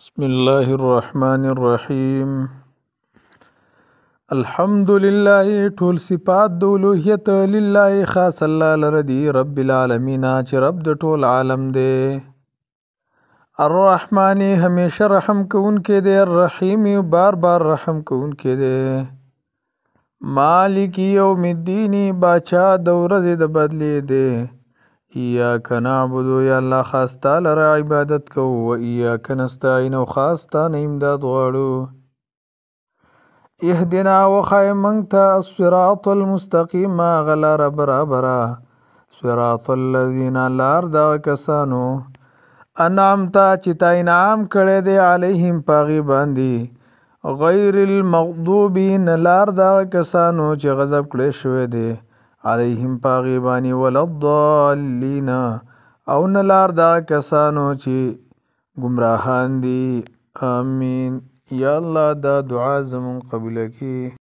بسم الله الرحمن الرحیم الحمدلله ټول صفات د اولوهیت لله خاص الله لره دی رب العالمین چې رب د ټول عالم دی الرحمن همیشه رحم کوونکی دی الرحیم بار بار رحم کوونکی دی مالک یوم الدین باچا د ورځې د بدلی دی ایاک نعبد یا الله خاص تعالی را عبادت کوو و ایاک نستعین او خاص تا امداد غواړو اهدنا وخای مونږ ته الصراط المستقیم غلار برابر صراط الذین لار دا کسانو انعام تا چې تا انعام کړي دي علیهم پاغي باندې غیر المغضوبین لار دا کسانو چې غضب کړي شوی دي علیہم پاغیبانی ولضالین او نلار دا کسانو چې گمراهان دي امین یا الله دا دعا زمون قبول کی